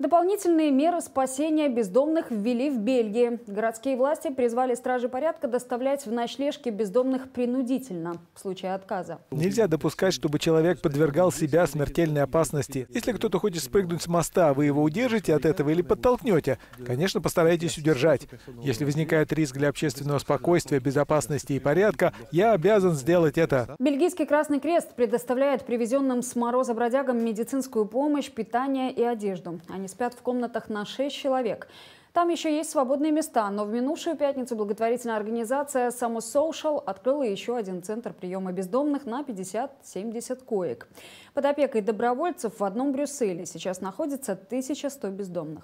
Дополнительные меры спасения бездомных ввели в Бельгии. Городские власти призвали стражи порядка доставлять в ночлежки бездомных принудительно в случае отказа. Нельзя допускать, чтобы человек подвергал себя смертельной опасности. Если кто-то хочет спрыгнуть с моста, вы его удержите от этого или подтолкнете. Конечно, постарайтесь удержать. Если возникает риск для общественного спокойствия, безопасности и порядка, я обязан сделать это. Бельгийский Красный Крест предоставляет привезенным с мороза бродягам медицинскую помощь, питание и одежду. Они они спят в комнатах на 6 человек. Там еще есть свободные места, но в минувшую пятницу благотворительная организация «Само Social открыла еще один центр приема бездомных на 50-70 коек. Под опекой добровольцев в одном Брюсселе сейчас находится 1100 бездомных.